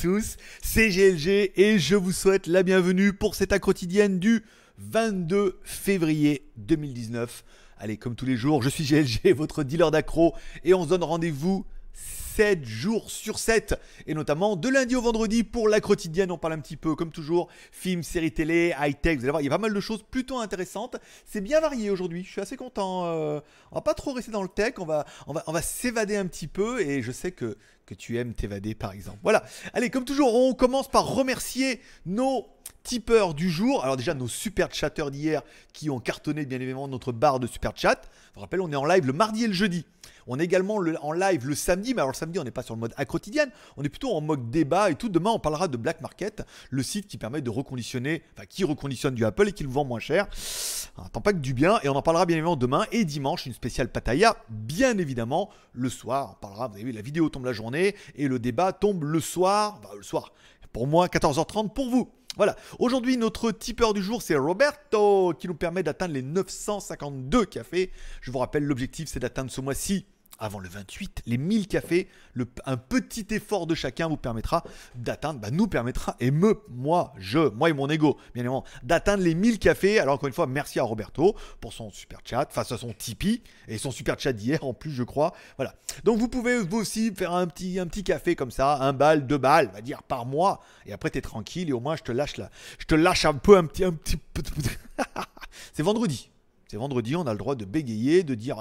tous, c'est GLG et je vous souhaite la bienvenue pour cette accro quotidienne du 22 février 2019. Allez, comme tous les jours, je suis GLG, votre dealer d'accro, et on se donne rendez-vous 7 jours sur 7, et notamment de lundi au vendredi pour la quotidienne. On parle un petit peu, comme toujours, films, séries télé, high-tech. Vous allez voir, il y a pas mal de choses plutôt intéressantes. C'est bien varié aujourd'hui. Je suis assez content. Euh, on va pas trop rester dans le tech. On va, on va, s'évader un petit peu, et je sais que que tu aimes t'évader par exemple. Voilà. Allez, comme toujours, on commence par remercier nos tipeurs du jour. Alors déjà nos super chatteurs d'hier qui ont cartonné bien évidemment notre barre de super chat. Je vous rappelle, on est en live le mardi et le jeudi. On est également en live le samedi, mais alors le samedi on n'est pas sur le mode à quotidienne, on est plutôt en mode débat et tout. Demain on parlera de Black Market, le site qui permet de reconditionner, enfin qui reconditionne du Apple et qui le vend moins cher. Ah, tant pas que du bien, et on en parlera bien évidemment demain et dimanche, une spéciale Pataya, bien évidemment, le soir. On parlera, vous avez vu, la vidéo tombe la journée et le débat tombe le soir, le soir, pour moi 14h30 pour vous. Voilà. Aujourd'hui, notre tipeur du jour, c'est Roberto, qui nous permet d'atteindre les 952 cafés. Je vous rappelle, l'objectif, c'est d'atteindre ce mois-ci avant le 28, les 1000 cafés, le, un petit effort de chacun vous permettra d'atteindre, bah, nous permettra, et me, moi, je, moi et mon ego, bien évidemment, d'atteindre les 1000 cafés. Alors encore une fois, merci à Roberto pour son super chat, face à son Tipeee et son super chat d'hier en plus, je crois. Voilà. Donc vous pouvez vous aussi faire un petit, un petit café comme ça, un bal, deux balles, on va dire, par mois, et après t'es tranquille, et au moins je te lâche là, je te lâche un peu, un petit, un petit peu. C'est vendredi. C'est vendredi, on a le droit de bégayer, de dire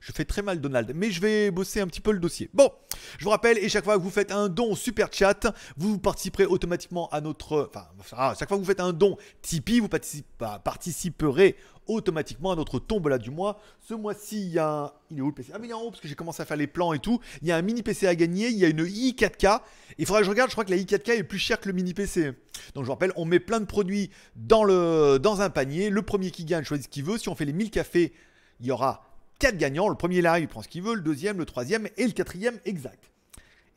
je fais très mal Donald, mais je vais bosser un petit peu le dossier. Bon, je vous rappelle, et chaque fois que vous faites un don super chat, vous participerez automatiquement à notre... Enfin, à ah, chaque fois que vous faites un don Tipeee, vous participerez automatiquement à notre tombola du mois. Ce mois-ci, il y a un... Il est où le PC Ah mais il est en haut parce que j'ai commencé à faire les plans et tout. Il y a un mini PC à gagner, il y a une i4K. Il faudra que je regarde, je crois que la i4K est plus chère que le mini PC. Donc je vous rappelle, on met plein de produits dans, le... dans un panier. Le premier qui gagne choisit ce qu'il veut. Si on fait les 1000 cafés, il y aura 4 gagnants. Le premier là, il prend ce qu'il veut, le deuxième, le troisième et le quatrième exact.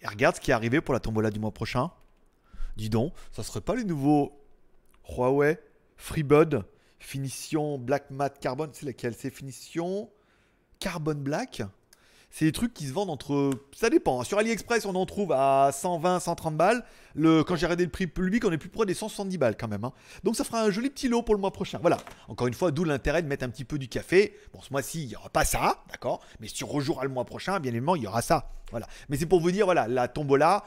Et regarde ce qui est arrivé pour la tombola du mois prochain. Dis donc, ça serait pas les nouveaux Huawei FreeBud finition Black Matte Carbone C'est laquelle C'est finition Carbone Black c'est des trucs qui se vendent entre. Ça dépend. Hein. Sur AliExpress, on en trouve à 120, 130 balles. Le... Quand j'ai regardé le prix public, on est plus près des 170 balles quand même. Hein. Donc ça fera un joli petit lot pour le mois prochain. Voilà. Encore une fois, d'où l'intérêt de mettre un petit peu du café. Bon, ce mois-ci, il n'y aura pas ça, d'accord Mais si on rejouera le mois prochain, bien évidemment, il y aura ça. Voilà. Mais c'est pour vous dire, voilà, la tombola.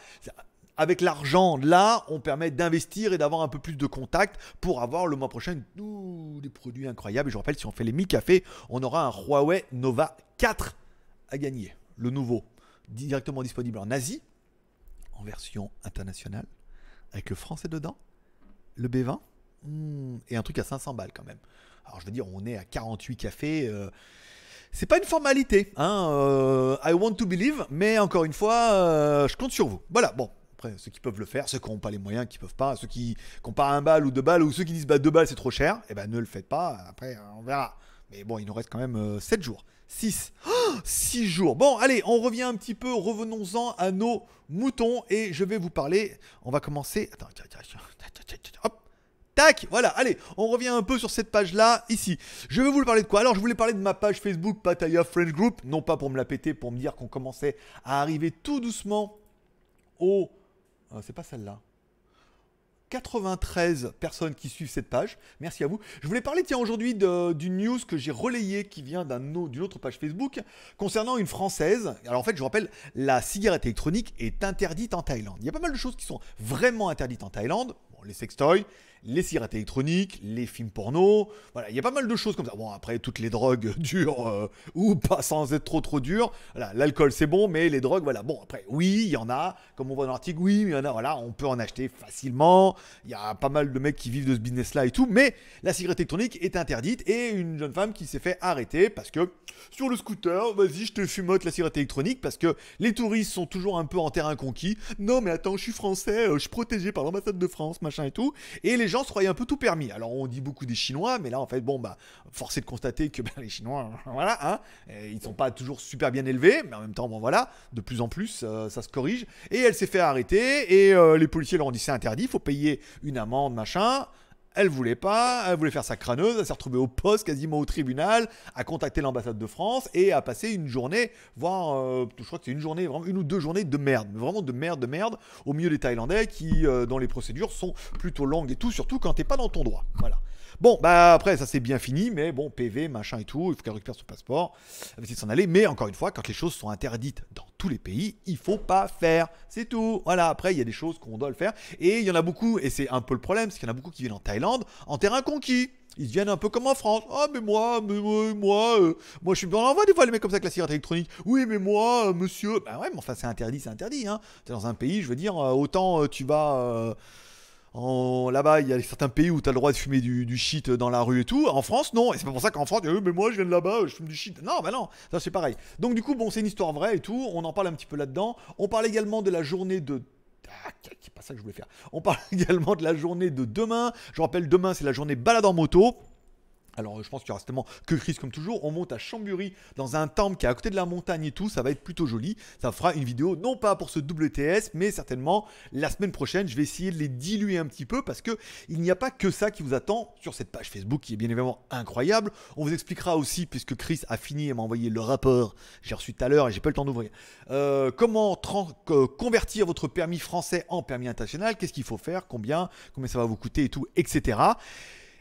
avec l'argent là, on permet d'investir et d'avoir un peu plus de contacts pour avoir le mois prochain des produits incroyables. Et je vous rappelle, si on fait les mi cafés, on aura un Huawei Nova 4 à gagner, le nouveau, directement disponible en Asie, en version internationale, avec le français dedans, le B20, hmm, et un truc à 500 balles quand même. Alors je veux dire, on est à 48 cafés. Euh, c'est pas une formalité, hein, euh, I want to believe, mais encore une fois, euh, je compte sur vous. Voilà, bon, après, ceux qui peuvent le faire, ceux qui n'ont pas les moyens, qui peuvent pas, ceux qui n'ont pas un balle ou deux balles, ou ceux qui disent bah deux balles c'est trop cher, eh ben ne le faites pas, après on verra. Mais bon, il nous reste quand même 7 jours. 6. 6 jours. Bon, allez, on revient un petit peu, revenons-en à nos moutons et je vais vous parler. On va commencer. Attends, hop. Tac, voilà, allez, on revient un peu sur cette page-là, ici. Je vais vous parler de quoi Alors, je voulais parler de ma page Facebook Pataya French Group, non pas pour me la péter, pour me dire qu'on commençait à arriver tout doucement au... Euh, c'est pas celle-là. 93 personnes qui suivent cette page. Merci à vous. Je voulais parler tiens aujourd'hui d'une news que j'ai relayée qui vient d'une autre page Facebook concernant une française. Alors en fait, je vous rappelle, la cigarette électronique est interdite en Thaïlande. Il y a pas mal de choses qui sont vraiment interdites en Thaïlande. les sextoys, les cigarettes électroniques, les films porno, voilà, il y a pas mal de choses comme ça. Bon, après, toutes les drogues dures euh, ou pas sans être trop trop dures, l'alcool c'est bon, mais les drogues, voilà, bon, après, oui, il y en a, comme on voit dans l'article, oui, il y en a, voilà, on peut en acheter facilement, il y a pas mal de mecs qui vivent de ce business-là et tout, mais la cigarette électronique est interdite et une jeune femme qui s'est fait arrêter parce que sur le scooter, vas-y, je te fumote la cigarette électronique parce que les touristes sont toujours un peu en terrain conquis. Non, mais attends, je suis français, euh, je suis protégé par l'ambassade de France, machin et tout, et les gens un peu tout permis. Alors on dit beaucoup des Chinois, mais là en fait, bon, bah, force de constater que bah, les Chinois, voilà, hein, ils sont pas toujours super bien élevés, mais en même temps, bon voilà, de plus en plus, euh, ça se corrige. Et elle s'est fait arrêter, et euh, les policiers leur ont dit c'est interdit, faut payer une amende, machin. Elle voulait pas, elle voulait faire sa crâneuse, elle s'est retrouvée au poste, quasiment au tribunal, à contacter l'ambassade de France et à passer une journée, voire euh, je crois que c'est une journée, une ou deux journées de merde, vraiment de merde, de merde, au milieu des Thaïlandais qui, euh, dans les procédures, sont plutôt longues et tout, surtout quand t'es pas dans ton droit. Voilà. Bon, bah après, ça c'est bien fini, mais bon, PV, machin et tout, il faut qu'elle récupère son passeport, elle va s'en aller. Mais encore une fois, quand les choses sont interdites dans tous les pays, il faut pas faire. C'est tout. Voilà, après, il y a des choses qu'on doit le faire. Et il y en a beaucoup, et c'est un peu le problème, c'est qu'il y en a beaucoup qui viennent en Thaïlande en terrain conquis. Ils viennent un peu comme en France. Ah, mais moi, mais moi, moi, euh, moi je suis bien en voie des fois les mecs comme ça avec la cigarette électronique. Oui, mais moi, euh, monsieur. Bah ouais, mais enfin, c'est interdit, c'est interdit. Hein. T'es dans un pays, je veux dire, euh, autant tu vas. Là-bas, il y a certains pays où tu as le droit de fumer du, shit dans la rue et tout. En France, non. Et c'est pas pour ça qu'en France, eh, mais moi je viens de là-bas, je fume du shit. Non, mais bah non, ça c'est pareil. Donc du coup, bon, c'est une histoire vraie et tout. On en parle un petit peu là-dedans. On parle également de la journée de ah, c'est pas ça que je voulais faire. On parle également de la journée de demain. Je rappelle, demain, c'est la journée balade en moto. Alors euh, je pense qu'il n'y aura certainement que Chris comme toujours. On monte à Chambury dans un temple qui est à côté de la montagne et tout. Ça va être plutôt joli. Ça fera une vidéo non pas pour ce WTS mais certainement la semaine prochaine. Je vais essayer de les diluer un petit peu parce que il n'y a pas que ça qui vous attend sur cette page Facebook qui est bien évidemment incroyable. On vous expliquera aussi puisque Chris a fini et m'a envoyé le rapport. J'ai reçu tout à l'heure et j'ai pas le temps d'ouvrir. Euh, comment convertir votre permis français en permis international Qu'est-ce qu'il faut faire Combien Combien ça va vous coûter et tout, etc.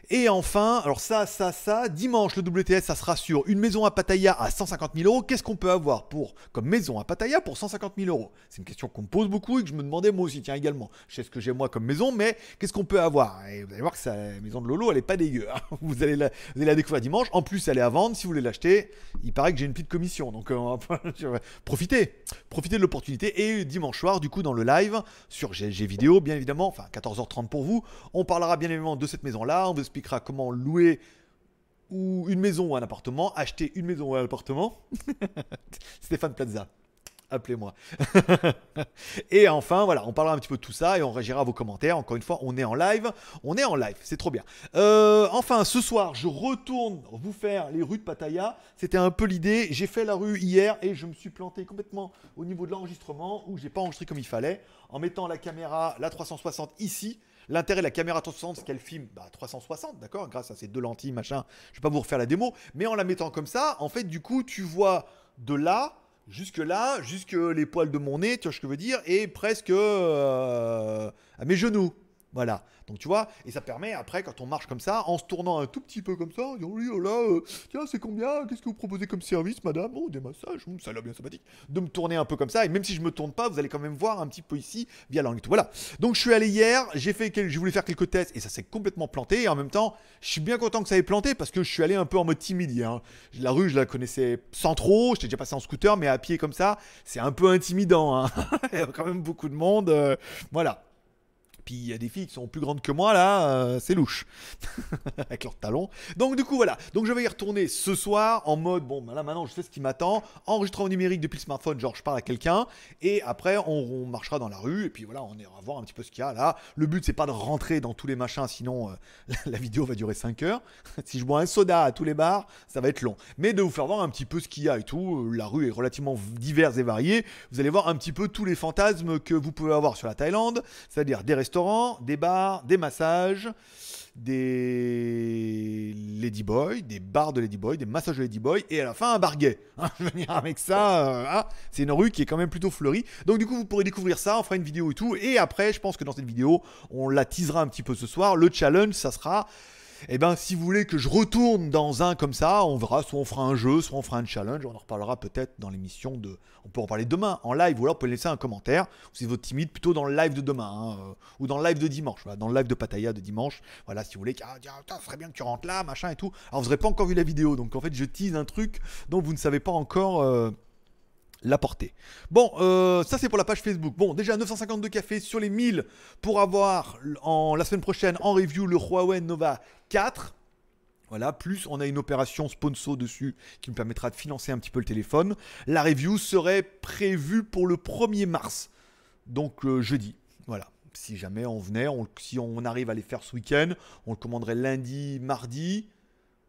Et enfin, alors ça, ça, ça, dimanche, le WTS, ça sera sur une maison à Pataya à 150 000 euros. Qu'est-ce qu'on peut avoir pour, comme maison à Pataya pour 150 000 euros C'est une question qu'on me pose beaucoup et que je me demandais moi aussi, tiens, également. Je sais ce que j'ai moi comme maison, mais qu'est-ce qu'on peut avoir Et vous allez voir que sa maison de Lolo, elle est pas dégueu. Hein. vous, allez la, découvrir dimanche. En plus, elle est à vendre. Si vous voulez l'acheter, il paraît que j'ai une petite commission. Donc, euh, profitez. Profitez de l'opportunité. Et dimanche soir, du coup, dans le live sur GLG Vidéo, bien évidemment, enfin, 14h30 pour vous, on parlera bien évidemment de cette maison-là expliquera comment louer ou une maison ou un appartement, acheter une maison ou un appartement. Stéphane Plaza, appelez-moi. et enfin, voilà, on parlera un petit peu de tout ça et on réagira à vos commentaires. Encore une fois, on est en live. On est en live, c'est trop bien. Euh, enfin, ce soir, je retourne vous faire les rues de Pattaya. C'était un peu l'idée. J'ai fait la rue hier et je me suis planté complètement au niveau de l'enregistrement où j'ai pas enregistré comme il fallait en mettant la caméra, la 360 ici. L'intérêt de la caméra 360, c'est qu'elle filme bah, 360, d'accord Grâce à ces deux lentilles, machin. Je vais pas vous refaire la démo. Mais en la mettant comme ça, en fait, du coup, tu vois de là jusque là, jusque les poils de mon nez, tu vois ce que je veux dire, et presque euh, à mes genoux. Voilà. Donc tu vois, et ça permet après, quand on marche comme ça, en se tournant un tout petit peu comme ça, en disant oui, oh là, euh, tiens, c'est combien Qu'est-ce que vous proposez comme service, madame Oh, des massages, ça a l'air bien sympathique. De me tourner un peu comme ça, et même si je me tourne pas, vous allez quand même voir un petit peu ici via l'angle. Voilà. Donc je suis allé hier, j'ai fait, je voulais faire quelques tests, et ça s'est complètement planté. Et en même temps, je suis bien content que ça ait planté parce que je suis allé un peu en mode timide hein. La rue, je la connaissais sans trop. J'étais déjà passé en scooter, mais à pied comme ça, c'est un peu intimidant. Hein. Il y a quand même beaucoup de monde. Euh, voilà puis il y a des filles qui sont plus grandes que moi là, euh, c'est louche. Avec leurs talons. Donc du coup voilà, donc je vais y retourner ce soir en mode bon ben là maintenant je sais ce qui m'attend, enregistrement numérique depuis le smartphone, genre je parle à quelqu'un et après on, marchera dans la rue et puis voilà, on ira voir un petit peu ce qu'il y a là. Le but c'est pas de rentrer dans tous les machins sinon euh, la, vidéo va durer 5 heures. si je bois un soda à tous les bars, ça va être long. Mais de vous faire voir un petit peu ce qu'il y a et tout, euh, la rue est relativement diverse et variée. Vous allez voir un petit peu tous les fantasmes que vous pouvez avoir sur la Thaïlande, c'est-à-dire des restaurants des bars, des massages, des boys des bars de boy des massages de boy et à la fin un bar gay. je veux avec ça, euh, ah, c'est une rue qui est quand même plutôt fleurie. Donc du coup, vous pourrez découvrir ça, on fera une vidéo et tout. Et après, je pense que dans cette vidéo, on la teasera un petit peu ce soir. Le challenge, ça sera et eh ben, si vous voulez que je retourne dans un comme ça, on verra, soit on fera un jeu, soit on fera un challenge, on en reparlera peut-être dans l'émission de... On peut en parler demain en live, ou alors vous pouvez laisser un commentaire, si vous êtes timide, plutôt dans le live de demain, hein, euh, ou dans le live de dimanche, dans le live de Pataya de dimanche, voilà, si vous voulez, ah, ça ferait bien que tu rentres là, machin et tout. Alors vous n'aurez pas encore vu la vidéo, donc en fait je tease un truc dont vous ne savez pas encore... Euh, la portée. Bon, euh, ça c'est pour la page Facebook. Bon, déjà 952 cafés sur les 1000 pour avoir en, la semaine prochaine en review le Huawei Nova 4. Voilà, plus on a une opération sponsor dessus qui me permettra de financer un petit peu le téléphone. La review serait prévue pour le 1er mars, donc euh, jeudi. Voilà, si jamais on venait, si on arrive à les faire ce week-end, on le commanderait lundi, mardi,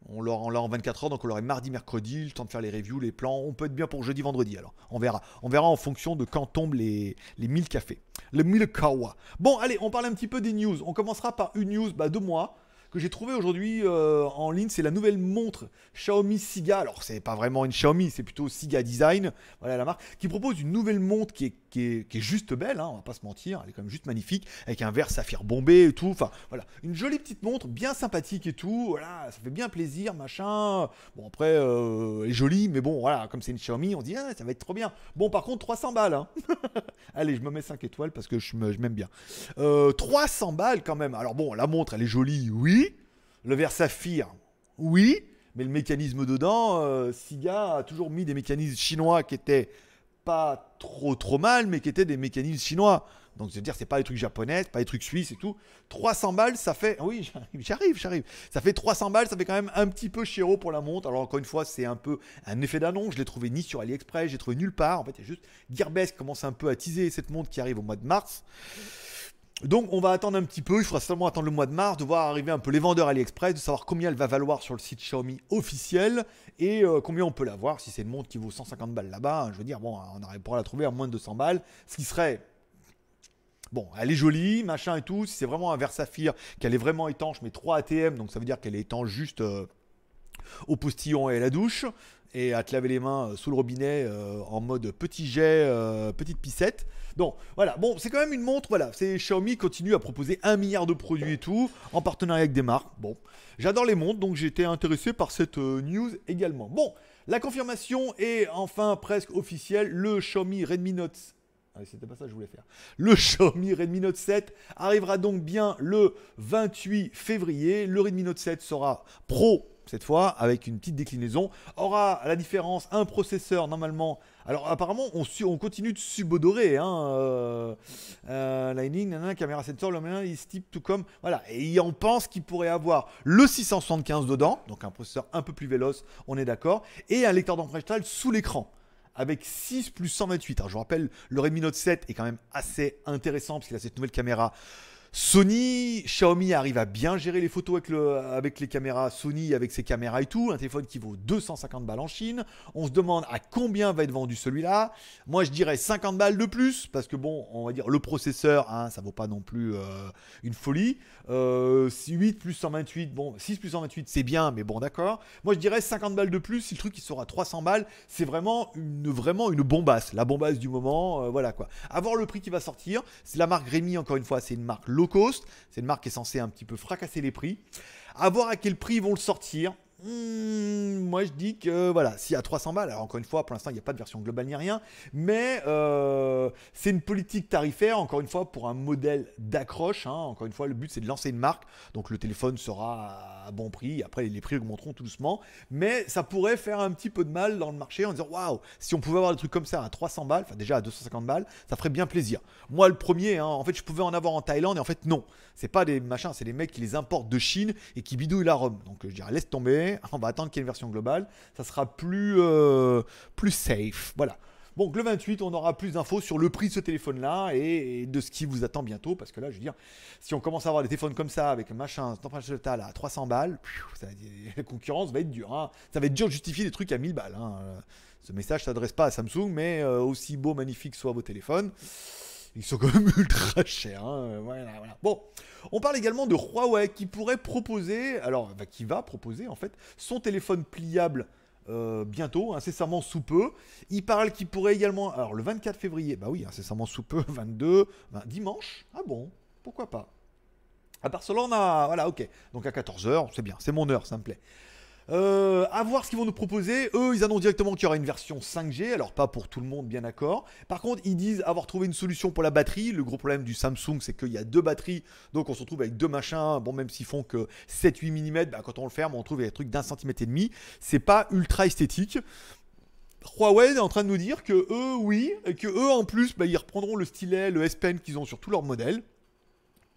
on l'a en 24 heures, donc on l'aurait mardi, mercredi, le temps de faire les reviews, les plans. On peut être bien pour jeudi, vendredi alors. On verra. On verra en fonction de quand tombent les, les 1000 cafés. Le mille kawa. Bon, allez, on parle un petit peu des news. On commencera par une news bah, de moi j'ai trouvé aujourd'hui euh, en ligne, c'est la nouvelle montre Xiaomi Siga. Alors, c'est pas vraiment une Xiaomi, c'est plutôt Siga Design, voilà la marque, qui propose une nouvelle montre qui est, qui est, juste belle, hein, on va pas se mentir, elle est quand même juste magnifique, avec un verre saphir bombé et tout. Enfin, voilà, une jolie petite montre, bien sympathique et tout. Voilà, ça fait bien plaisir, machin. Bon, après, euh, elle est jolie, mais bon, voilà, comme c'est une Xiaomi, on dit, ah, ça va être trop bien. Bon, par contre, 300 balles. Hein. Allez, je me mets 5 étoiles parce que je m'aime bien. 300 euh, balles quand même. Alors, bon, la montre, elle est jolie, oui. Le saphir, oui, mais le mécanisme dedans, euh, Siga a toujours mis des mécanismes chinois qui étaient pas trop trop mal, mais qui étaient des mécanismes chinois. Donc, je à dire c'est pas les trucs japonais, pas les trucs suisses et tout. 300 balles, ça fait. Oui, j'arrive, j'arrive. Ça fait 300 balles, ça fait quand même un petit peu chéro pour la montre. Alors, encore une fois, c'est un peu un effet d'annonce. Je l'ai trouvé ni sur AliExpress, j'ai trouvé nulle part. En fait, il y a juste Gearbest commence un peu à teaser cette montre qui arrive au mois de mars. Donc on va attendre un petit peu, il faudra seulement attendre le mois de mars, de voir arriver un peu les vendeurs AliExpress, de savoir combien elle va valoir sur le site Xiaomi officiel et euh, combien on peut la voir. Si c'est une montre qui vaut 150 balles là-bas, hein, je veux dire, bon, on pourra la trouver à moins de 200 balles, ce qui serait Bon, elle est jolie, machin et tout. Si c'est vraiment un verre saphir, qu'elle est vraiment étanche, mais 3 ATM, donc ça veut dire qu'elle est étanche juste euh, au postillon et à la douche, et à te laver les mains euh, sous le robinet en mode petit jet, petite pissette. Donc voilà, bon, c'est quand même une montre, voilà, c'est Xiaomi continue à proposer un milliard de produits et tout, en partenariat avec des marques. Bon, j'adore les montres, donc j'étais intéressé par cette euh, news également. Bon, la confirmation est enfin presque officielle, le Xiaomi Redmi Note ah, c'était pas ça je voulais faire. Le Xiaomi Redmi Note 7 arrivera donc bien le 28 février. Le Redmi Note 7 sera pro cette fois, avec une petite déclinaison. Aura à la différence un processeur normalement alors apparemment, on, continue de subodorer. Hein, euh, euh, Lightning, caméra sensor, le il type tout comme. Voilà, et on pense qu'il pourrait avoir le 675 dedans, donc un processeur un peu plus véloce, on est d'accord, et un lecteur d'empreinte sous l'écran avec 6 plus 128. Alors je vous rappelle, le Redmi Note 7 est quand même assez intéressant parce qu'il a cette nouvelle caméra Sony, Xiaomi arrive à bien gérer les photos avec, les caméras Sony, avec ses caméras et tout. Un téléphone qui vaut 250 balles en Chine. On se demande à combien va être vendu celui-là. Moi, je dirais 50 balles de plus, parce que bon, on va dire le processeur, hein, ça vaut pas non plus euh, une folie. 8 euh, plus 128, bon, 6 plus 128, c'est bien, mais bon, d'accord. Moi, je dirais 50 balles de plus. Si le truc, il sera 300 balles, c'est vraiment une, vraiment une bombasse. La bombasse du moment, euh, voilà quoi. Avoir le prix qui va sortir, c'est la marque Rémi, encore une fois, c'est une marque low cost. C'est une marque qui est censée un petit peu fracasser les prix. À voir à quel prix ils vont le sortir. Hmm, moi je dis que voilà, si à 300 balles, alors encore une fois, pour l'instant il n'y a pas de version globale ni rien, mais euh, c'est une politique tarifaire, encore une fois, pour un modèle d'accroche. Hein. encore une fois, le but c'est de lancer une marque, donc le téléphone sera à bon prix, après les prix augmenteront tout doucement, mais ça pourrait faire un petit peu de mal dans le marché en disant waouh, si on pouvait avoir des trucs comme ça à 300 balles, enfin déjà à 250 balles, ça ferait bien plaisir. Moi le premier, hein, en fait je pouvais en avoir en Thaïlande et en fait non, c'est pas des machins, c'est des mecs qui les importent de Chine et qui bidouillent la Rome, donc je dirais laisse tomber. on va attendre qu'il y ait une version globale. Ça sera plus, euh, plus safe. Voilà. Donc le 28, on aura plus d'infos sur le prix de ce téléphone-là et, de ce qui vous attend bientôt. Parce que là, je veux dire, si on commence à avoir des téléphones comme ça avec machin, Total à 300 balles, la concurrence va être dure. Hein. Ça va être dur de justifier des trucs à 1000 balles. Hein. Euh, ce message s'adresse pas à Samsung, mais euh, aussi beau, magnifique soit vos téléphones. Ils sont quand même ultra chers. Hein, euh, bon, on parle également de Huawei qui pourrait proposer, alors bah, qui va proposer en fait, son téléphone pliable euh, bientôt, incessamment sous peu. Il parle qu'il pourrait également, alors le 24 février, bah oui, incessamment sous peu, 22, dimanche, ah bon, pourquoi pas. À Barcelone, voilà, ok. Donc à 14h, c'est bien, c'est mon heure, ça me plaît. Euh, à voir ce qu'ils vont nous proposer. Eux, ils annoncent directement qu'il y aura une version 5G. Alors, pas pour tout le monde, bien d'accord. Par contre, ils disent avoir trouvé une solution pour la batterie. Le gros problème du Samsung, c'est qu'il y a deux batteries. Donc, on se retrouve avec deux machins. Bon, même s'ils font que 7-8 mm, bah, quand on le ferme, on trouve des trucs d'un centimètre et demi. C'est pas ultra esthétique. Huawei est en train de nous dire que eux, oui, et que eux, en plus, bah, ils reprendront le stylet, le S Pen qu'ils ont sur tous leurs modèles.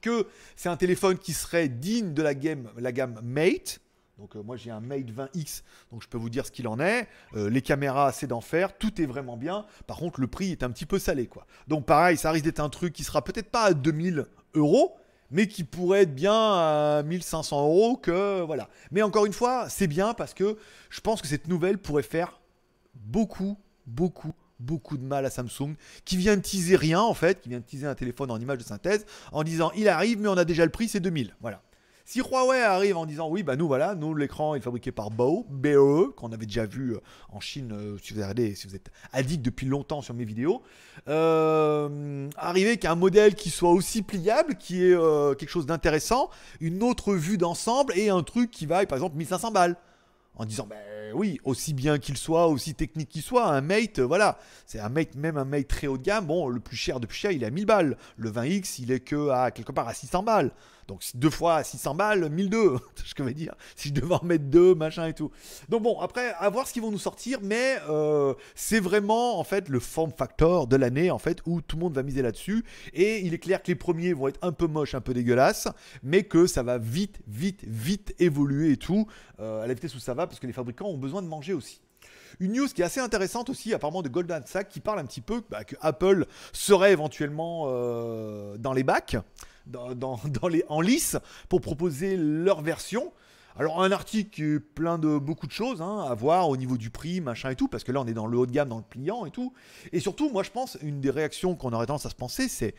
Que c'est un téléphone qui serait digne de la, la gamme Mate donc euh, moi j'ai un Mate 20X, donc je peux vous dire ce qu'il en est. Euh, les caméras, c'est d'enfer, tout est vraiment bien. Par contre, le prix est un petit peu salé, quoi. Donc pareil, ça risque d'être un truc qui sera peut-être pas à 2000 euros, mais qui pourrait être bien à 1500 euros que voilà. Mais encore une fois, c'est bien parce que je pense que cette nouvelle pourrait faire beaucoup, beaucoup, beaucoup de mal à Samsung, qui vient de teaser rien en fait, qui vient de teaser un téléphone en image de synthèse en disant il arrive mais on a déjà le prix, c'est 2000. Voilà. Si Huawei arrive en disant oui, bah nous voilà, nous l'écran est fabriqué par Bao, BE, qu'on avait déjà vu euh, en Chine, euh, si vous êtes addict depuis longtemps sur mes vidéos, euh, arriver qu'un modèle qui soit aussi pliable, qui est quelque chose d'intéressant, une autre vue d'ensemble et un truc qui vaille par exemple 1500 balles en disant bah, oui, aussi bien qu'il soit, aussi technique qu'il soit, un mate, voilà, c'est un mate, même un mate très haut de gamme, bon, le plus cher de plus cher, il est à 1000 balles, le 20X, il est que à quelque part à 600 balles. Donc deux fois 600 balles, 1002, je vais dire, si je devais en mettre deux, machin et tout. Donc bon, après, à voir ce qu'ils vont nous sortir, mais euh, c'est vraiment en fait le form factor de l'année en fait où tout le monde va miser là-dessus. Et il est clair que les premiers vont être un peu moches, un peu dégueulasses, mais que ça va vite, vite, vite évoluer et tout, euh, à la vitesse où ça va, parce que les fabricants ont besoin de manger aussi. Une news qui est assez intéressante aussi, apparemment de Golden Sack, qui parle un petit peu bah, que Apple serait éventuellement euh, dans les bacs. dans, les, en lice pour proposer leur version. Alors un article plein de beaucoup de choses hein, à voir au niveau du prix, machin et tout, parce que là on est dans le haut de gamme, dans le client et tout. Et surtout, moi je pense, une des réactions qu'on aurait tendance à se penser, c'est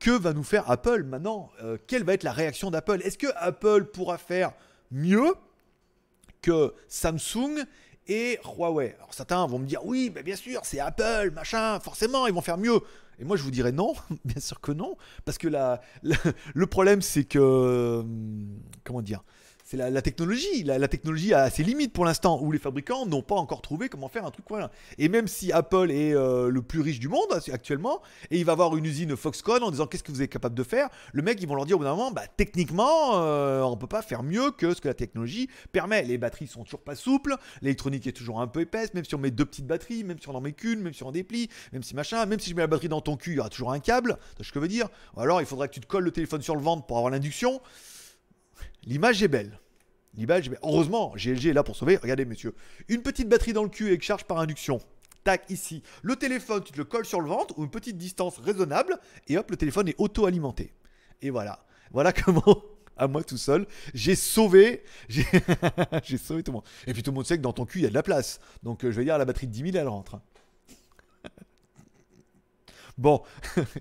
que va nous faire Apple maintenant euh, Quelle va être la réaction d'Apple Est-ce que Apple pourra faire mieux que Samsung et Huawei Alors certains vont me dire oui, mais bien sûr, c'est Apple, machin, forcément, ils vont faire mieux. Et moi, je vous dirais non, bien sûr que non, parce que la, le problème, c'est que. Hum, comment dire c'est la, technologie. La, technologie a ses limites pour l'instant, où les fabricants n'ont pas encore trouvé comment faire un truc. Voilà. Et même si Apple est euh, le plus riche du monde euh, actuellement, et il va avoir une usine Foxconn en disant qu'est-ce que vous êtes capable de faire, le mec, ils vont leur dire au bout d'un moment, bah, techniquement, on euh, on peut pas faire mieux que ce que la technologie permet. Les batteries sont toujours pas souples, l'électronique est toujours un peu épaisse, même si on met deux petites batteries, même si on en met qu'une, même si on déplie, même si machin, même si je mets la batterie dans ton cul, il y aura toujours un câble, tu ce que je veux dire. Ou alors, il faudrait que tu te colles le téléphone sur le ventre pour avoir l'induction. L'image est belle. L'image est belle. Heureusement, GLG est là pour sauver. Regardez, monsieur, Une petite batterie dans le cul et qui charge par induction. Tac, ici. Le téléphone, tu te le colles sur le ventre ou une petite distance raisonnable. Et hop, le téléphone est auto-alimenté. Et voilà. Voilà comment à moi tout seul. J'ai sauvé, j'ai sauvé tout le monde. Et puis tout le monde sait que dans ton cul, il y a de la place. Donc euh, je vais dire, la batterie de 10 000, elle rentre. Hein. bon,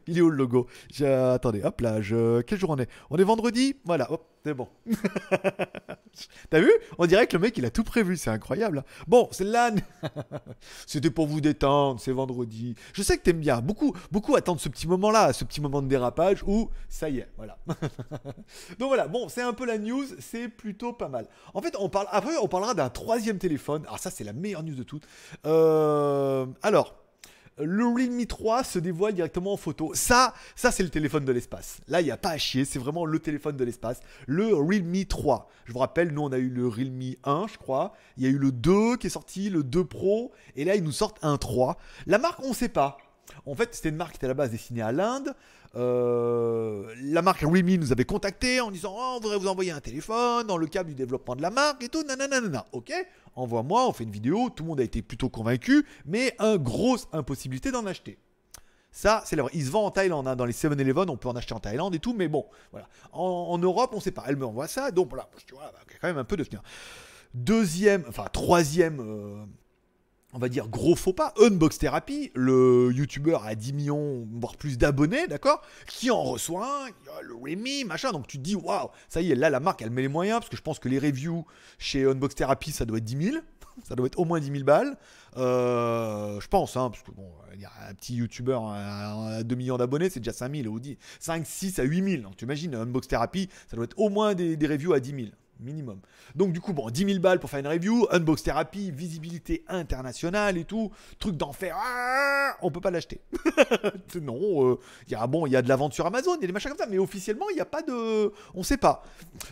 il est où le logo euh, Attendez, hop là, je... quel jour on est On est vendredi Voilà, hop. C'est bon. T'as vu On dirait que le mec, il a tout prévu. C'est incroyable. Hein. Bon, c'est l'âne. c'était pour vous détendre. C'est vendredi. Je sais que t'aimes bien. Beaucoup, beaucoup attendent ce petit moment-là, ce petit moment de dérapage où ça y est, voilà. Donc voilà, bon, c'est un peu la news. C'est plutôt pas mal. En fait, on parle, après, on parlera d'un troisième téléphone. Alors ah, ça, c'est la meilleure news de toutes. Euh, alors le Realme 3 se dévoile directement en photo. Ça, ça c'est le téléphone de l'espace. Là, il n'y a pas à chier, c'est vraiment le téléphone de l'espace. Le Realme 3. Je vous rappelle, nous, on a eu le Realme 1, je crois. Il y a eu le 2 qui est sorti, le 2 Pro. Et là, ils nous sortent un 3. La marque, on ne sait pas. En fait, c'était une marque qui était à la base destinée à l'Inde. Euh, la marque wimi nous avait contacté en disant oh, on voudrait vous envoyer un téléphone dans le cadre du développement de la marque et tout. Nanana, ok, envoie-moi, on fait une vidéo. Tout le monde a été plutôt convaincu, mais une grosse impossibilité d'en acheter. Ça, c'est leur. Il se vend en Thaïlande. Hein. dans les 7-Eleven, on peut en acheter en Thaïlande et tout, mais bon, voilà. En, Europe, on ne sait pas. Elle me envoie ça, donc voilà, tu vois, bah, quand même un peu de Deuxième, enfin troisième. Euh, on va dire, gros faux pas. Unbox Therapy, le youtubeur à 10 millions, voire plus d'abonnés, d'accord Qui en reçoit un, le Remy, machin. Donc tu te dis, waouh, ça y est, là, la marque, elle met les moyens, parce que je pense que les reviews chez Unbox Therapy, ça doit être 10 000. Ça doit être au moins 10 000 balles. Euh, je pense, hein, parce que bon, un petit youtubeur à 2 millions d'abonnés, c'est déjà 5 000. 5, 6 à 8 000. Donc tu imagines, Unbox Therapy, ça doit être au moins des, des reviews à 10 000 minimum. Donc du coup, bon, 10 000 balles pour faire une review, unbox thérapie visibilité internationale et tout, truc d'enfer, ah, on peut pas l'acheter. non, il euh, y a, bon, il y a de la vente sur Amazon, il y a des machins comme ça, mais officiellement, il n'y a pas de... On sait pas.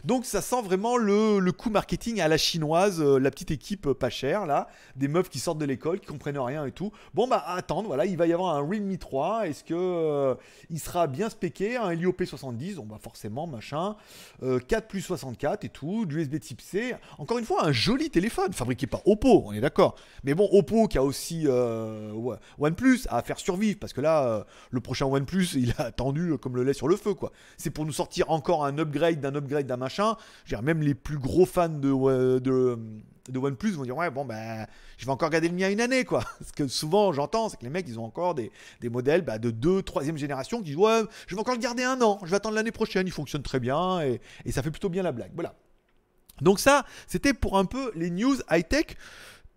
Donc ça sent vraiment le, le coup marketing à la chinoise, euh, la petite équipe euh, pas chère, là, des meufs qui sortent de l'école, qui comprennent rien et tout. Bon, bah attendre, voilà, il va y avoir un Realme 3, est-ce que il sera bien spéqué, un Helio P70, on bah forcément, machin, 4 plus 64 et tout. Du USB type C. Encore une fois, un joli téléphone fabriqué par Oppo, on est d'accord. Mais bon, Oppo qui a aussi euh, OnePlus à faire survivre parce que là, euh, le prochain OnePlus, il a attendu comme le lait sur le feu, quoi. C'est pour nous sortir encore un upgrade d'un upgrade d'un machin. J'ai même les plus gros fans de, de OnePlus vont dire ouais bon ben je vais encore garder le mien une année quoi. Ce que souvent j'entends c'est que les mecs ils ont encore des, modèles bah, de 2 troisième génération qui disent ouais je vais encore le garder un an, je vais attendre l'année prochaine, il fonctionne très bien et ça fait plutôt bien la blague. Voilà. Donc ça, c'était pour un peu les news high-tech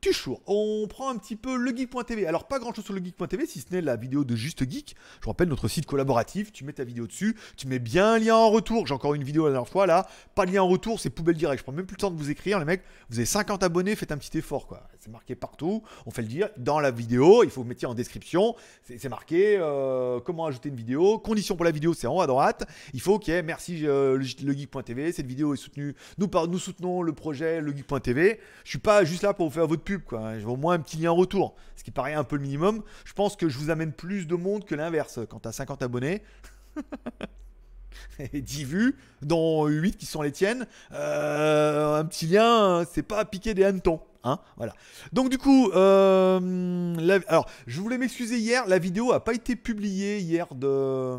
toujours, on prend un petit peu legeek.tv. Alors, pas grand chose sur legeek.tv, si ce n'est la vidéo de Juste Geek. Je vous rappelle notre site collaboratif. Tu mets ta vidéo dessus, tu mets bien un lien en retour. J'ai encore une vidéo la dernière fois là. Pas de lien en retour, c'est poubelle direct. Je prends même plus le temps de vous écrire, les mecs. Vous avez 50 abonnés, faites un petit effort quoi. C'est marqué partout. On fait le dire dans la vidéo. Il faut que vous en description. C'est marqué euh, comment ajouter une vidéo. Condition pour la vidéo, c'est en haut à droite. Il faut, ok, merci le euh, legeek.tv. Cette vidéo est soutenue. Nous, nous soutenons le projet legeek.tv. Je suis pas juste là pour vous faire votre quoi. Hein. Je au moins un petit lien retour, ce qui paraît un peu le minimum. Je pense que je vous amène plus de monde que l'inverse. Quand t'as 50 abonnés. et 10 vues, dont 8 qui sont les tiennes, euh, un petit lien, c'est pas piquer des hannetons. Hein, voilà. Donc du coup, euh, alors je voulais m'excuser hier, la vidéo a pas été publiée hier de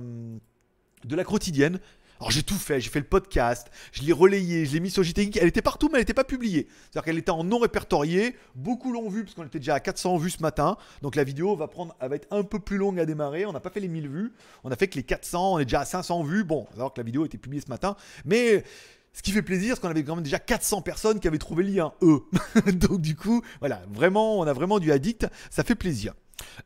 de la quotidienne. Alors j'ai tout fait, j'ai fait le podcast, je l'ai relayé, je l'ai mis sur JTG, elle était partout mais elle n'était pas publiée. C'est-à-dire qu'elle était en non répertorié, beaucoup l'ont vue parce qu'on était déjà à 400 vues ce matin, donc la vidéo va, prendre, va être un peu plus longue à démarrer, on n'a pas fait les 1000 vues, on a fait que les 400, on est déjà à 500 vues, bon, alors que la vidéo était publiée ce matin, mais... Ce qui fait plaisir, c'est qu'on avait quand même déjà 400 personnes qui avaient trouvé le lien, eux. donc du coup, voilà, vraiment, on a vraiment du addict, ça fait plaisir.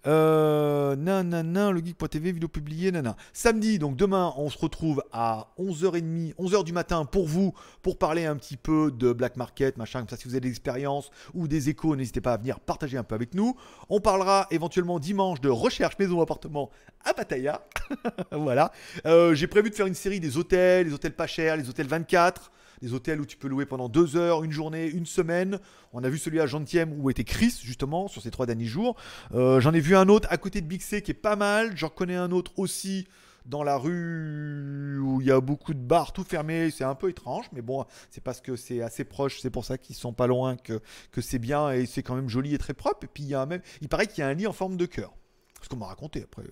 Euh, nan, nan, nan, le geek.tv, vidéo publiée, nana. Samedi, donc demain, on se retrouve à 11h30, 11h du matin pour vous, pour parler un petit peu de Black Market, machin, comme ça, si vous avez des expériences ou des échos, n'hésitez pas à venir partager un peu avec nous. On parlera éventuellement dimanche de recherche maison-appartement à Pattaya. voilà. Euh, j'ai prévu de faire une série des hôtels, les hôtels pas chers, les hôtels 24 des hôtels où tu peux louer pendant deux heures, une journée, une semaine. On a vu celui à Gentiem où était Chris, justement, sur ces trois derniers jours. Euh, j'en ai vu un autre à côté de Bixé qui est pas mal. J'en connais un autre aussi dans la rue où il y a beaucoup de bars tout fermés, c'est un peu étrange, mais bon, c'est parce que c'est assez proche, c'est pour ça qu'ils sont pas loin que, que c'est bien et c'est quand même joli et très propre. Et puis il a même, il paraît qu'il y a un lit en forme de cœur ce qu'on m'a raconté. Après,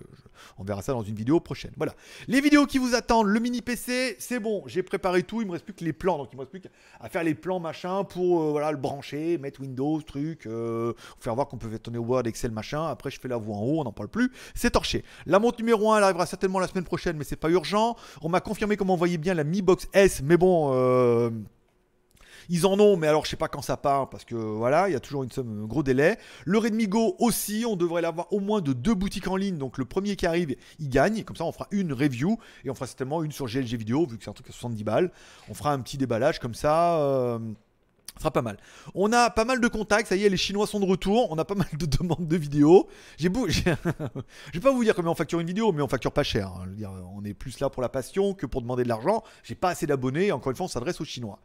on verra ça dans une vidéo prochaine. Voilà. Les vidéos qui vous attendent, le mini PC, c'est bon. J'ai préparé tout. Il me reste plus que les plans. Donc, il me reste plus qu'à faire les plans machin pour euh, voilà, le brancher, mettre Windows, truc, euh, faire voir qu'on peut tourner Word, Excel, machin. Après, je fais la voix en haut. On n'en parle plus. C'est torché. La montre numéro 1, elle arrivera certainement la semaine prochaine, mais c'est pas urgent. On m'a confirmé comment on bien la Mi Box S, mais bon. Euh, ils en ont, mais alors je sais pas quand ça part, parce que voilà, il y a toujours une somme, un euh, gros délai. Le Redmi Go aussi, on devrait l'avoir au moins de deux boutiques en ligne, donc le premier qui arrive, il gagne. Comme ça, on fera une review, et on fera certainement une sur GLG vidéo, vu que c'est un truc à 70 balles. On fera un petit déballage comme ça. Euh sera pas mal. On a pas mal de contacts, ça y est, les Chinois sont de retour, on a pas mal de demandes de vidéos. J'ai beau... je vais pas vous dire combien on facture une vidéo, mais on facture pas cher. Hein. on est plus là pour la passion que pour demander de l'argent. J'ai pas assez d'abonnés, encore une fois, on s'adresse aux Chinois.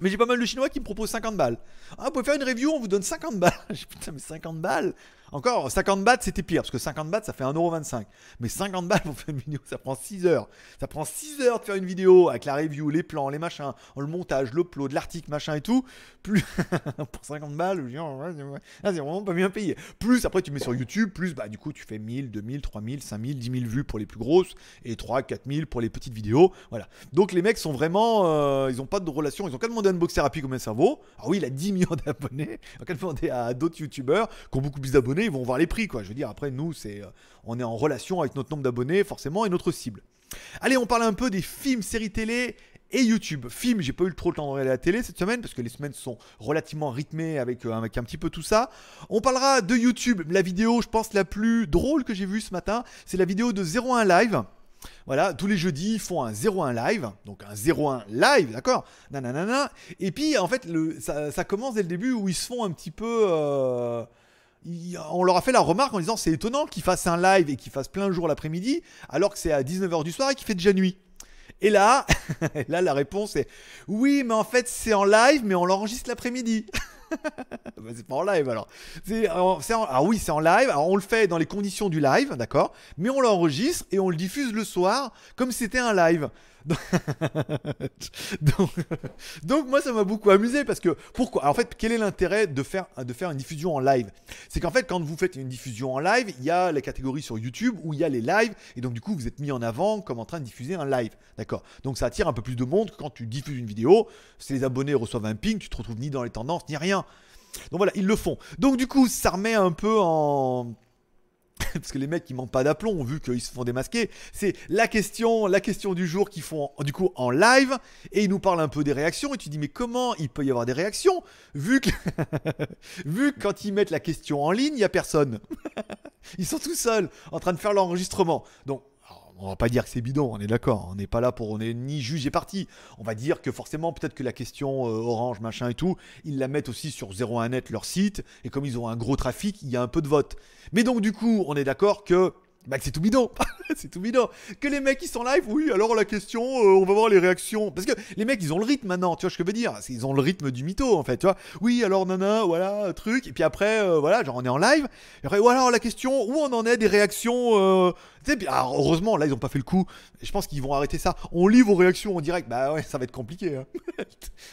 Mais j'ai pas mal de Chinois qui me proposent 50 balles. Ah, vous pouvez faire une review, on vous donne 50 balles. Putain, mais 50 balles encore, 50 bahts, c'était pire, parce que 50 bahts, ça fait 1,25€. Mais 50 balles pour faire une vidéo, ça prend 6 heures. Ça prend 6 heures de faire une vidéo avec la review, les plans, les machins, le montage, l'upload, l'article, machin et tout. Plus pour 50 balles, ah, c'est vraiment pas bien payé. Plus après, tu mets sur YouTube, plus bah, du coup, tu fais 1000, 2000, 3000, 5000, 10 000 vues pour les plus grosses et 3, 4000 pour les petites vidéos. Voilà. Donc les mecs sont vraiment. Euh, ils ont pas de relation. Ils ont qu'à demander à Unbox Therapy comme un cerveau. Ah oui, il a 10 millions d'abonnés. Ils ont qu'à demander à d'autres YouTubeurs qui ont beaucoup plus d'abonnés ils vont voir les prix, quoi. Je veux dire, après, nous, c'est, euh, on est en relation avec notre nombre d'abonnés, forcément, et notre cible. Allez, on parle un peu des films, séries télé et YouTube. Films, j'ai pas eu trop le temps de regarder la télé cette semaine parce que les semaines sont relativement rythmées avec, euh, avec un petit peu tout ça. On parlera de YouTube. La vidéo, je pense, la plus drôle que j'ai vue ce matin, c'est la vidéo de 01 Live. Voilà, tous les jeudis, ils font un 01 live, donc un 01 live, d'accord Nanana. Et puis, en fait, le, ça, commence dès le début où ils se font un petit peu... Euh, on leur a fait la remarque en disant c'est étonnant qu'il fasse un live et qu'il fasse plein jour l'après-midi alors que c'est à 19h du soir et qu'il fait déjà nuit. Et là, là la réponse est oui mais en fait c'est en live mais on l'enregistre l'après-midi. Ah bah, c'est pas en live alors. ah oui c'est en live, alors on le fait dans les conditions du live, d'accord, mais on l'enregistre et on le diffuse le soir comme c'était un live. donc, moi ça m'a beaucoup amusé parce que pourquoi en fait quel est l'intérêt de faire, de faire une diffusion en live C'est qu'en fait quand vous faites une diffusion en live il y a la catégorie sur YouTube où il y a les lives et donc du coup vous êtes mis en avant comme en train de diffuser un live d'accord Donc ça attire un peu plus de monde que quand tu diffuses une vidéo si les abonnés reçoivent un ping tu te retrouves ni dans les tendances ni rien donc voilà ils le font donc du coup ça remet un peu en parce que les mecs qui manquent pas d'aplomb vu qu'ils se font démasquer, c'est la question, la question du jour qu'ils font du coup en live et ils nous parlent un peu des réactions et tu dis mais comment il peut y avoir des réactions vu que vu que quand ils mettent la question en ligne, il y a personne. ils sont tout seuls en train de faire l'enregistrement. Donc on va pas dire que c'est bidon, on est d'accord, on n'est pas là pour, on est ni juge et parti. On va dire que forcément, peut-être que la question euh, orange, machin et tout, ils la mettent aussi sur 01net, leur site, et comme ils ont un gros trafic, il y a un peu de vote. Mais donc, du coup, on est d'accord que bah c'est tout bidon, c'est tout bidon. Que les mecs ils sont live, oui. Alors la question, euh, on va voir les réactions, parce que les mecs ils ont le rythme maintenant, tu vois ce que je veux dire Ils ont le rythme du mytho en fait, tu vois Oui, alors nana, voilà truc, et puis après euh, voilà, genre on est en live. Et après, ou alors la question, où on en est des réactions euh, Tu sais, ah, heureusement là ils ont pas fait le coup. Je pense qu'ils vont arrêter ça. On lit vos réactions en direct, bah ouais, ça va être compliqué. Hein.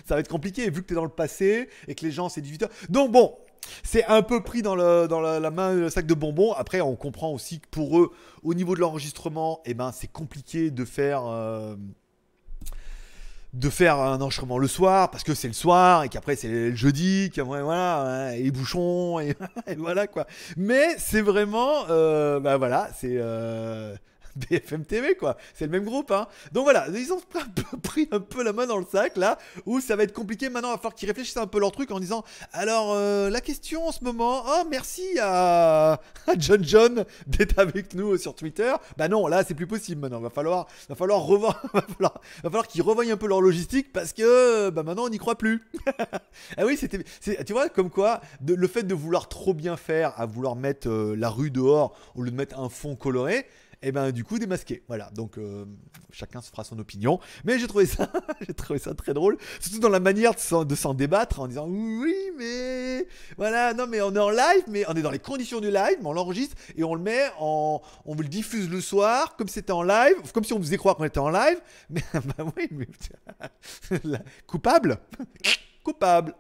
ça va être compliqué vu que t'es dans le passé et que les gens c'est du h Donc bon, c'est un peu pris dans, la, main, le sac de bonbons. Après, on comprend aussi que pour eux, au niveau de l'enregistrement, eh ben, c'est compliqué de faire. Euh, de faire un enregistrement le soir parce que c'est le soir et qu'après c'est le jeudi voilà hein, et les bouchons et, voilà quoi mais c'est vraiment euh, bah, voilà c'est euh, BFM TV, quoi. C'est le même groupe, hein. Donc voilà, ils ont pris un peu la main dans le sac, là, où ça va être compliqué. Maintenant, il va falloir qu'ils réfléchissent un peu leur truc en disant Alors, euh, la question en ce moment, oh, merci à, John John d'être avec nous sur Twitter. Bah non, là, c'est plus possible maintenant. Va falloir, va falloir revoir, va qu'ils revoient un peu leur logistique parce que, bah maintenant, on n'y croit plus. ah oui, c'était, tu vois, comme quoi, le fait de vouloir trop bien faire, à vouloir mettre euh, la rue dehors au lieu de mettre un fond coloré, et eh ben du coup démasqué. Voilà, donc euh, chacun se fera son opinion. Mais j'ai trouvé ça, j'ai trouvé ça très drôle, surtout dans la manière de s'en débattre en disant oui mais voilà, non mais on est en live, mais on est dans les conditions du live, mais on l'enregistre et on le met en, on le diffuse le soir comme c'était en live, comme si on faisait croire qu'on était en live. Mais ah bah oui, mais coupable. Coupable.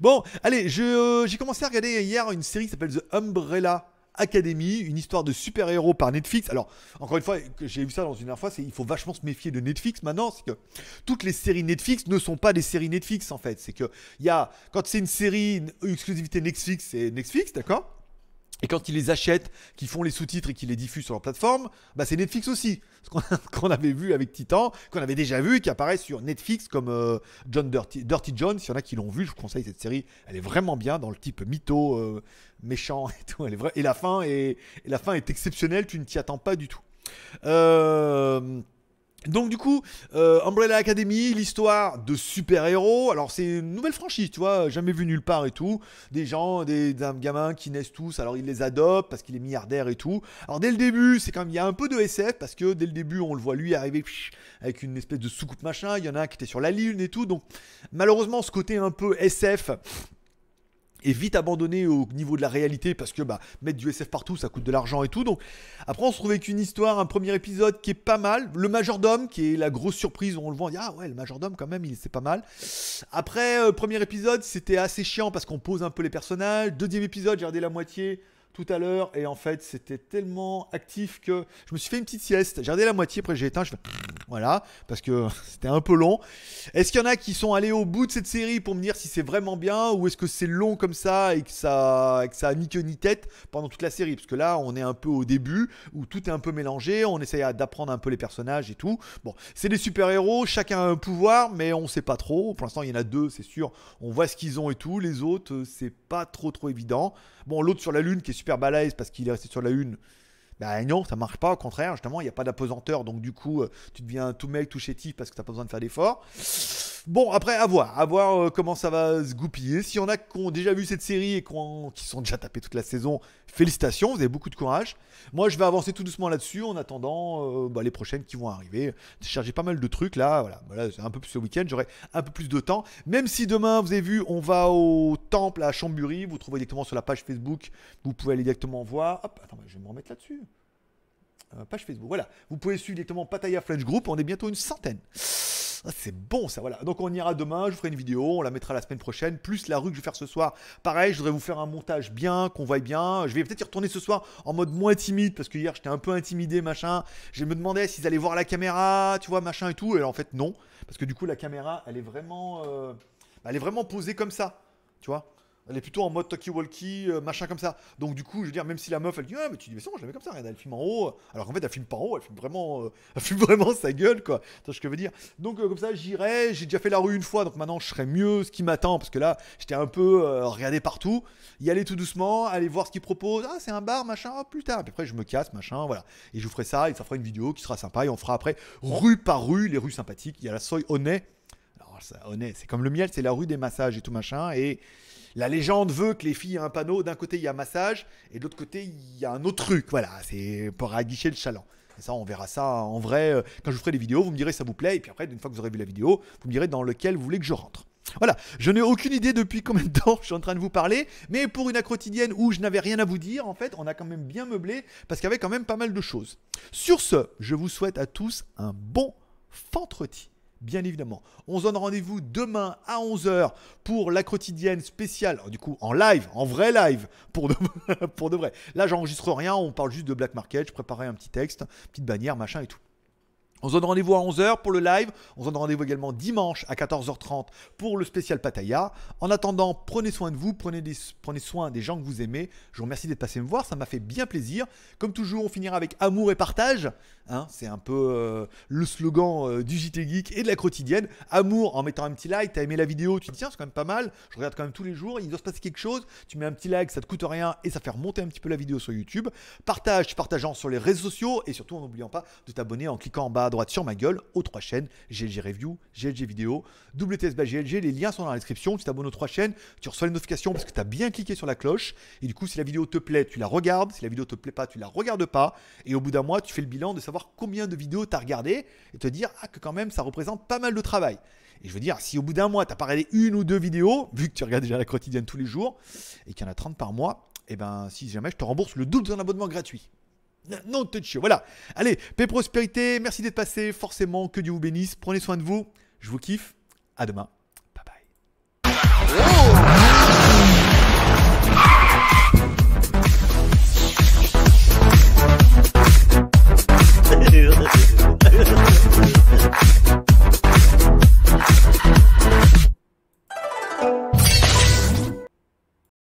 bon, allez, euh, j'ai commencé à regarder hier une série qui s'appelle The Umbrella Académie, une histoire de super-héros par Netflix. Alors, encore une fois, j'ai vu ça dans une dernière fois, c'est il faut vachement se méfier de Netflix maintenant, c'est que toutes les séries Netflix ne sont pas des séries Netflix en fait. C'est que il y a quand c'est une série une exclusivité Netflix, c'est Netflix, d'accord et quand ils les achètent, qu'ils font les sous-titres et qu'ils les diffusent sur leur plateforme, bah c'est Netflix aussi. Ce qu'on avait vu avec Titan, qu'on avait déjà vu, qui apparaît sur Netflix comme euh, John Dirty, John. S'il y en a qui l'ont vu, je vous conseille cette série. Elle est vraiment bien dans le type mytho, euh, méchant et tout. Et la fin est, et la fin est exceptionnelle. Tu ne t'y attends pas du tout. Euh... Donc du coup, euh, Umbrella Academy, l'histoire de super-héros, alors c'est une nouvelle franchise, tu vois, jamais vu nulle part et tout, des gens, des, gamins qui naissent tous, alors il les adopte parce qu'il est milliardaire et tout. Alors dès le début, c'est quand même, il y a un peu de SF, parce que dès le début, on le voit lui arriver avec une espèce de soucoupe machin, il y en a un qui était sur la lune et tout, donc malheureusement ce côté un peu SF et vite abandonné au niveau de la réalité parce que bah, mettre du SF partout ça coûte de l'argent et tout. Donc après on se trouve avec une histoire, un premier épisode qui est pas mal, le majordome qui est la grosse surprise, on le voit, on dit ah ouais le majordome quand même il c'est pas mal. Après euh, premier épisode c'était assez chiant parce qu'on pose un peu les personnages, deuxième épisode j'ai regardé la moitié, tout à l'heure et en fait c'était tellement actif que je me suis fait une petite sieste. J'ai regardé la moitié, après j'ai éteint, voilà, parce que c'était un peu long. Est-ce qu'il y en a qui sont allés au bout de cette série pour me dire si c'est vraiment bien ou est-ce que c'est long comme ça et que ça, ça a ni queue ni tête pendant toute la série Parce que là on est un peu au début où tout est un peu mélangé, on essaye d'apprendre un peu les personnages et tout. Bon, c'est des super-héros, chacun a un pouvoir, mais on sait pas trop. Pour l'instant il y en a deux, c'est sûr, on voit ce qu'ils ont et tout. Les autres, euh, c'est pas trop trop évident. Bon, l'autre sur la lune qui est super balaise parce qu'il est resté sur la une. Bah non, ça marche pas, au contraire, justement, il n'y a pas d'apesanteur, donc du coup, euh, tu deviens tout mec, tout chétif parce que t'as pas besoin de faire d'efforts. Bon, après, à voir, à voir euh, comment ça va se goupiller. Si y en a qui ont déjà vu cette série et qui sont déjà tapés toute la saison, félicitations, vous avez beaucoup de courage. Moi, je vais avancer tout doucement là-dessus en attendant euh, bah, les prochaines qui vont arriver. J'ai chargé pas mal de trucs là, voilà, voilà bah, un peu plus ce week-end, j'aurai un peu plus de temps. Même si demain, vous avez vu, on va au temple à Chambury, vous trouvez directement sur la page Facebook, vous pouvez aller directement voir. Hop, attends, bah, je vais me remettre là-dessus. Euh, page Facebook. Voilà, vous pouvez suivre directement Pataya French Group, on est bientôt une centaine. Ah, c'est bon ça, voilà. Donc on ira demain, je vous ferai une vidéo, on la mettra la semaine prochaine, plus la rue que je vais faire ce soir. Pareil, je voudrais vous faire un montage bien, qu'on voie bien. Je vais peut-être y retourner ce soir en mode moins timide, parce que hier j'étais un peu intimidé, machin. Je me demandais s'ils allaient voir la caméra, tu vois, machin et tout. Et en fait non, parce que du coup la caméra, elle est vraiment, euh, elle est vraiment posée comme ça, tu vois. Elle est plutôt en mode talkie-walkie, euh, machin comme ça. Donc du coup, je veux dire, même si la meuf, elle dit, ah, mais tu dis, mais c'est je comme ça, regarde, elle filme en haut. Alors qu'en fait, elle filme pas en haut, elle filme vraiment, euh, vraiment sa gueule, quoi. Tu vois ce que je veux dire Donc euh, comme ça, j'irai, j'ai déjà fait la rue une fois, donc maintenant, je serai mieux ce qui m'attend, parce que là, j'étais un peu regardé partout. Y aller tout doucement, aller voir ce qu'ils proposent. Ah, c'est un bar, machin, oh, plus tard. Puis après, je me casse, machin, voilà. Et je vous ferai ça, et ça fera une vidéo qui sera sympa, et on fera après, rue par rue, les rues sympathiques. Il y a la Soy Honnête Oh, c'est comme le miel, c'est la rue des massages et tout machin. Et la légende veut que les filles aient un panneau. D'un côté, il y a massage, et de l'autre côté, il y a un autre truc. Voilà, c'est pour aguicher le chaland. ça, on verra ça en vrai. Euh, quand je vous ferai des vidéos, vous me direz ça vous plaît. Et puis après, une fois que vous aurez vu la vidéo, vous me direz dans lequel vous voulez que je rentre. Voilà, je n'ai aucune idée depuis combien de temps je suis en train de vous parler, mais pour une quotidienne où je n'avais rien à vous dire, en fait, on a quand même bien meublé parce qu'il y avait quand même pas mal de choses. Sur ce, je vous souhaite à tous un bon fentreti bien évidemment. On se donne rendez-vous demain à 11h pour la quotidienne spéciale, du coup en live, en vrai live, pour de, pour de vrai. Là, j'enregistre rien, on parle juste de Black Market, je préparais un petit texte, petite bannière, machin et tout. On se donne rendez-vous à 11h pour le live. On se donne rendez-vous également dimanche à 14h30 pour le spécial Pataya. En attendant, prenez soin de vous, prenez, prenez soin des gens que vous aimez. Je vous remercie d'être passé me voir, ça m'a fait bien plaisir. Comme toujours, on finira avec amour et partage. Hein. c'est un peu euh, le slogan euh, du JT Geek et de la quotidienne. Amour en mettant un petit like. T'as aimé la vidéo, tu te dis tiens, c'est quand même pas mal. Je regarde quand même tous les jours. Il doit se passer quelque chose. Tu mets un petit like, ça te coûte rien et ça fait remonter un petit peu la vidéo sur YouTube. Partage, partageant sur les réseaux sociaux et surtout en n'oubliant pas de t'abonner en cliquant en bas à droite sur ma gueule aux trois chaînes GLG Review, GLG Vidéo, WTS GLG. Les liens sont dans la description. Tu t'abonnes aux trois chaînes, tu reçois les notifications parce que tu as bien cliqué sur la cloche. Et du coup, si la vidéo te plaît, tu la regardes. Si la vidéo te plaît pas, tu la regardes pas. Et au bout d'un mois, tu fais le bilan de savoir combien de vidéos tu as regardé et te dire ah, que quand même ça représente pas mal de travail. Et je veux dire, si au bout d'un mois, tu as pas regardé une ou deux vidéos, vu que tu regardes déjà la quotidienne tous les jours et qu'il y en a 30 par mois, et eh ben si jamais je te rembourse le double de ton abonnement gratuit. Non te Voilà. Allez, paix prospérité. Merci d'être passé. Forcément, que Dieu vous bénisse. Prenez soin de vous. Je vous kiffe. À demain.